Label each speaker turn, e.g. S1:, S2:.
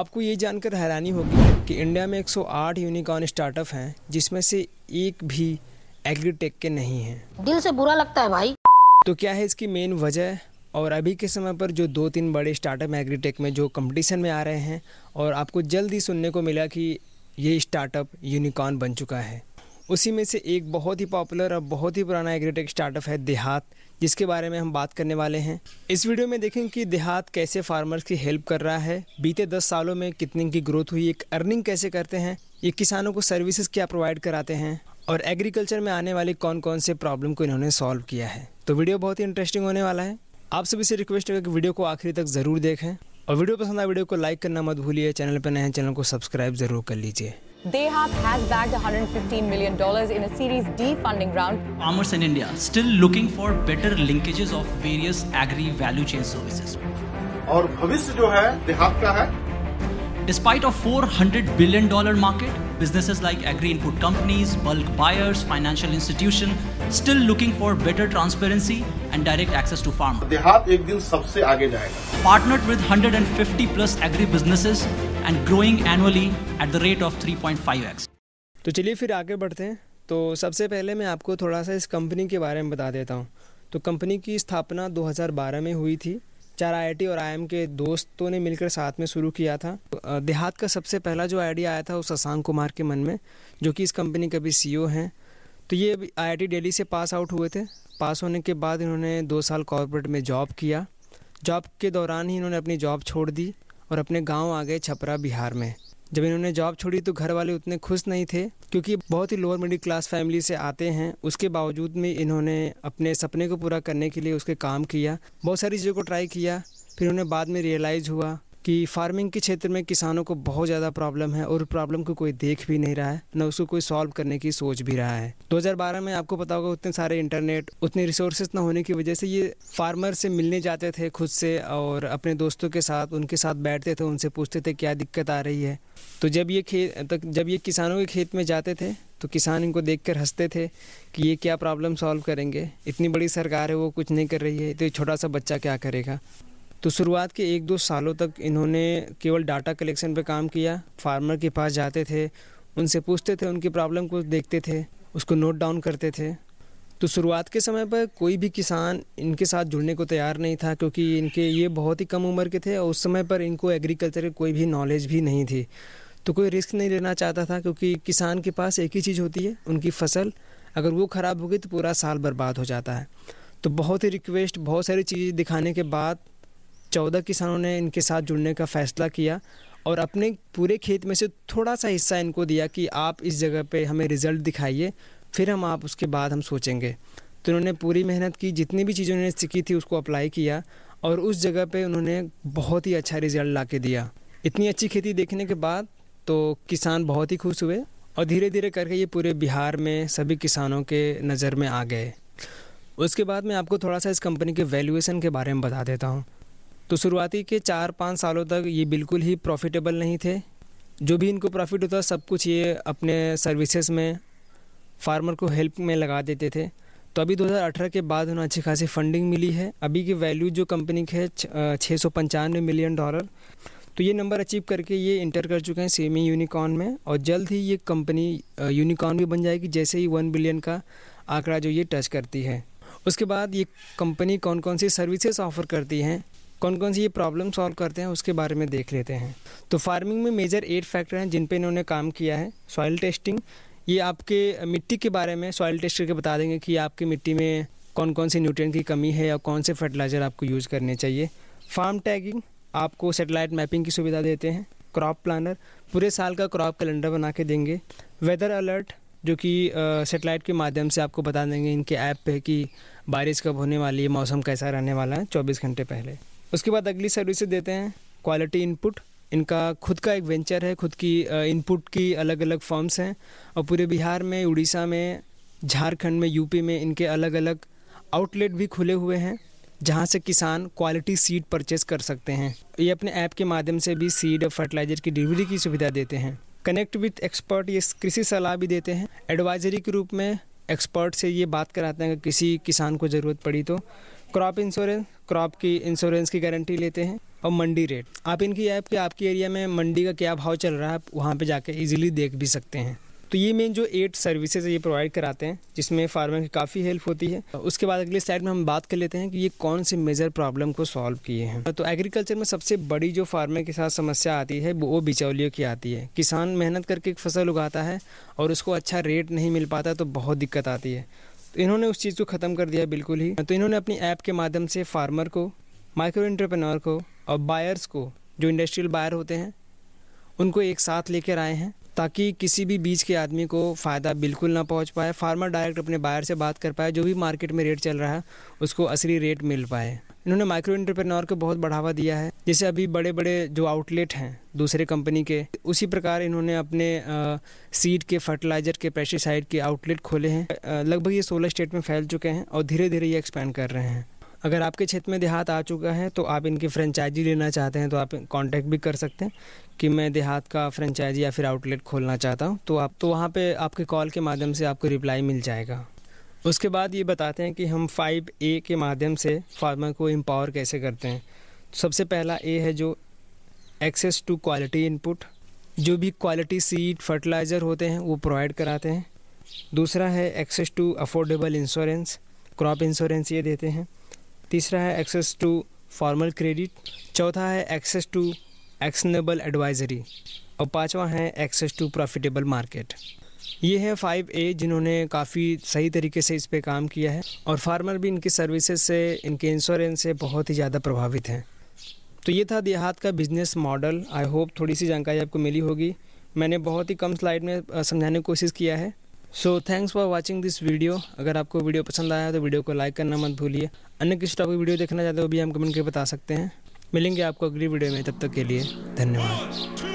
S1: आपको ये जानकर हैरानी होगी कि इंडिया में 108 यूनिकॉर्न स्टार्टअप हैं जिसमें से एक भी एग्रीटेक के नहीं हैं दिल से बुरा लगता है भाई तो क्या है इसकी मेन वजह और अभी के समय पर जो दो तीन बड़े स्टार्टअप एग्रीटेक में जो कंपटीशन में आ रहे हैं और आपको जल्द ही सुनने को मिला कि ये स्टार्टअप यूनिकॉर्न बन चुका है उसी में से एक बहुत ही पॉपुलर और बहुत ही पुराना एग्रीटेक स्टार्टअप है देहात जिसके बारे में हम बात करने वाले हैं इस वीडियो में देखें कि देहात कैसे फार्मर्स की हेल्प कर रहा है बीते दस सालों में कितनी की ग्रोथ हुई एक अर्निंग कैसे करते हैं ये किसानों को सर्विसेज क्या प्रोवाइड कराते हैं और एग्रीकल्चर में आने वाली कौन कौन से प्रॉब्लम को इन्होंने सॉल्व किया है तो वीडियो बहुत ही इंटरेस्टिंग होने वाला है आप सभी से रिक्वेस्ट है कि वीडियो को आखिरी तक ज़रूर देखें और वीडियो पसंद आए वीडियो को लाइक करना मत भूलिए चैनल पर नए चैनल को सब्सक्राइब ज़रूर कर लीजिए Dehab has bagged $115 million in a Series D funding round. Farmers in India still looking for better linkages of various agri value chain services. And भविष्य जो है Despite a $400 billion market, Businesses like agri-input companies, bulk buyers, financial institution still looking for better transparency and direct access to farm. देहात ek din sabse aage jayega. Partnered with 150 plus agri businesses and growing annually at the rate of 3.5x. तो चलिए फिर आगे बढ़ते हैं. तो सबसे पहले मैं आपको थोड़ा सा इस कंपनी के बारे में बता देता हूँ. तो कंपनी की स्थापना 2012 में हुई थी चार आई और आई के दोस्तों ने मिलकर साथ में शुरू किया था देहात का सबसे पहला जो आइडिया आया था वो शशांक कुमार के मन में जो कि इस कंपनी के अभी सी e हैं तो ये आई आई से पास आउट हुए थे पास होने के बाद इन्होंने दो साल कॉरपोरेट में जॉब किया जॉब के दौरान ही इन्होंने अपनी जॉब छोड़ दी और अपने गांव आ गए छपरा बिहार में जब इन्होंने जॉब छोड़ी तो घर वाले उतने खुश नहीं थे क्योंकि बहुत ही लोअर मिडिल क्लास फैमिली से आते हैं उसके बावजूद में इन्होंने अपने सपने को पूरा करने के लिए उसके काम किया बहुत सारी चीज़ों को ट्राई किया फिर उन्हें बाद में रियलाइज़ हुआ कि फार्मिंग के क्षेत्र में किसानों को बहुत ज़्यादा प्रॉब्लम है और प्रॉब्लम को कोई देख भी नहीं रहा है न उसको कोई सॉल्व करने की सोच भी रहा है 2012 में आपको पता होगा उतने सारे इंटरनेट उतने रिसोर्सेज ना होने की वजह से ये फार्मर से मिलने जाते थे खुद से और अपने दोस्तों के साथ उनके साथ बैठते थे उनसे पूछते थे क्या दिक्कत आ रही है तो जब ये खेत तक जब ये किसानों के खेत में जाते थे तो किसान इनको देख कर हंसते थे कि ये क्या प्रॉब्लम सॉल्व करेंगे इतनी बड़ी सरकार है वो कुछ नहीं कर रही है तो ये छोटा सा बच्चा क्या करेगा तो शुरुआत के एक दो सालों तक इन्होंने केवल डाटा कलेक्शन पर काम किया फार्मर के पास जाते थे उनसे पूछते थे उनकी प्रॉब्लम को देखते थे उसको नोट डाउन करते थे तो शुरुआत के समय पर कोई भी किसान इनके साथ जुड़ने को तैयार नहीं था क्योंकि इनके ये बहुत ही कम उम्र के थे और उस समय पर इनको एग्रीकल्चर की कोई भी नॉलेज भी नहीं थी तो कोई रिस्क नहीं लेना चाहता था क्योंकि किसान के पास एक ही चीज़ होती है उनकी फसल अगर वो ख़राब हो गई तो पूरा साल बर्बाद हो जाता है तो बहुत ही रिक्वेस्ट बहुत सारी चीज़ें दिखाने के बाद चौदह किसानों ने इनके साथ जुड़ने का फैसला किया और अपने पूरे खेत में से थोड़ा सा हिस्सा इनको दिया कि आप इस जगह पे हमें रिज़ल्ट दिखाइए फिर हम आप उसके बाद हम सोचेंगे तो उन्होंने पूरी मेहनत की जितनी भी चीज़ें उन्होंने सीखी थी उसको अप्लाई किया और उस जगह पे उन्होंने बहुत ही अच्छा रिज़ल्ट ला के दिया इतनी अच्छी खेती देखने के बाद तो किसान बहुत ही खुश हुए और धीरे धीरे करके ये पूरे बिहार में सभी किसानों के नज़र में आ गए उसके बाद मैं आपको थोड़ा सा इस कंपनी के वैल्यूएशन के बारे में बता देता हूँ तो शुरुआती के चार पाँच सालों तक ये बिल्कुल ही प्रॉफिटेबल नहीं थे जो भी इनको प्रॉफिट होता सब कुछ ये अपने सर्विसेज में फार्मर को हेल्प में लगा देते थे तो अभी 2018 के बाद उन्हें अच्छी खासी फंडिंग मिली है अभी की वैल्यू जो कंपनी की है छः सौ पंचानवे मिलियन डॉलर तो ये नंबर अचीव करके ये इंटर कर चुके हैं सेमी यूनिकॉर्न में और जल्द ही ये कंपनी यूनिकॉर्न भी बन जाएगी जैसे ही वन बिलियन का आंकड़ा जो ये टच करती है उसके बाद ये कंपनी कौन कौन सी सर्विसेज ऑफर करती हैं कौन कौन सी ये प्रॉब्लम सॉल्व करते हैं उसके बारे में देख लेते हैं तो फार्मिंग में मेजर एट फैक्टर हैं जिन पे इन्होंने काम किया है सॉइल टेस्टिंग ये आपके मिट्टी के बारे में सॉइल टेस्ट करके बता देंगे कि आपकी मिट्टी में कौन कौन से न्यूट्रिएंट की कमी है या कौन से फर्टिलाइज़र आपको यूज़ करने चाहिए फार्म टैगिंग आपको सेटेलाइट मैपिंग की सुविधा देते हैं क्रॉप प्लानर पूरे साल का क्रॉप कैलेंडर बना के देंगे वेदर अलर्ट जो कि सेटेलाइट के माध्यम से आपको बता देंगे इनके ऐप पे कि बारिश कब होने वाली है मौसम कैसा रहने वाला है 24 घंटे पहले उसके बाद अगली सर्विसेज देते हैं क्वालिटी इनपुट इनका खुद का एक वेंचर है खुद की इनपुट की अलग अलग फॉर्म्स हैं और पूरे बिहार में उड़ीसा में झारखंड में यूपी में इनके अलग अलग आउटलेट भी खुले हुए हैं जहाँ से किसान क्वालिटी सीड परचेस कर सकते हैं ये अपने ऐप के माध्यम से भी सीड और फर्टिलाइज़र की डिलीवरी की सुविधा देते हैं कनेक्ट विथ एक्सपर्ट ये कृषि सलाह भी देते हैं एडवाइजरी के रूप में एक्सपर्ट से ये बात कराते हैं अगर किसी किसान को ज़रूरत पड़ी तो क्रॉप इंश्योरेंस क्रॉप की इंश्योरेंस की गारंटी लेते हैं और मंडी रेट आप इनकी ऐप के आपके एरिया में मंडी का क्या भाव चल रहा है आप वहाँ पर जाकर ईजिली देख भी सकते हैं तो ये मेन जो एट सर्विसेज ये प्रोवाइड कराते हैं जिसमें फार्मर की काफ़ी हेल्प होती है उसके बाद अगले साइड में हम बात कर लेते हैं कि ये कौन से मेजर प्रॉब्लम को सॉल्व किए हैं तो एग्रीकल्चर में सबसे बड़ी जो फार्मर के साथ समस्या आती है वो बिचौलियों की आती है किसान मेहनत करके एक फसल उगाता है और उसको अच्छा रेट नहीं मिल पाता तो बहुत दिक्कत आती है तो इन्होंने उस चीज़ को ख़त्म कर दिया बिल्कुल ही तो इन्होंने अपनी ऐप के माध्यम से फार्मर को माइक्रो इंटरप्रेनर को और बायर्स को जो इंडस्ट्रियल बायर होते हैं उनको एक साथ लेकर आए हैं ताकि किसी भी बीज के आदमी को फ़ायदा बिल्कुल ना पहुंच पाए फार्मर डायरेक्ट अपने बायर से बात कर पाए जो भी मार्केट में रेट चल रहा है उसको असली रेट मिल पाए इन्होंने माइक्रो इंटरप्रेनोर को बहुत बढ़ावा दिया है जैसे अभी बड़े बड़े जो आउटलेट हैं दूसरे कंपनी के उसी प्रकार इन्होंने अपने सीड के फर्टिलाइज़र के पेस्टिसाइड के आउटलेट खोले हैं लगभग ये सोलह स्टेट में फैल चुके हैं और धीरे धीरे ये एक्सपैंड कर रहे हैं अगर आपके क्षेत्र में देहात आ चुका है तो आप इनकी फ्रेंचाइजी लेना चाहते हैं तो आप कांटेक्ट भी कर सकते हैं कि मैं देहात का फ्रेंचाइजी या फिर आउटलेट खोलना चाहता हूं तो आप तो वहां पे आपके कॉल के माध्यम से आपको रिप्लाई मिल जाएगा उसके बाद ये बताते हैं कि हम फाइव ए के माध्यम से फार्मर को एम्पावर कैसे करते हैं सबसे पहला ए है जो एक्सेस टू क्वालिटी इनपुट जो भी क्वालिटी सीड फर्टिलाइज़र होते हैं वो प्रोवाइड कराते हैं दूसरा है access to affordable insurance crop insurance ये देते हैं तीसरा है एक्सेस टू फॉर्मल क्रेडिट चौथा है एक्सेस टू एक्शनेबल एडवाइजरी और पांचवा है एक्सेस टू प्रॉफिटेबल मार्केट ये है फाइव ए जिन्होंने काफ़ी सही तरीके से इस पर काम किया है और फार्मर भी इनकी सर्विसेज से इनके इंश्योरेंस से बहुत ही ज़्यादा प्रभावित हैं तो ये था देहात का बिजनेस मॉडल आई होप थोड़ी सी जानकारी आपको मिली होगी मैंने बहुत ही कम स्लाइड में समझाने की कोशिश किया है so thanks for watching this video अगर आपको वीडियो पसंद आया तो वीडियो को लाइक करना मत भूलिए अन्य किसी टॉपिक वीडियो देखना चाहते हो भी हम कमेंट करके बता सकते हैं मिलेंगे आपको अगली वीडियो में तब तक के लिए धन्यवाद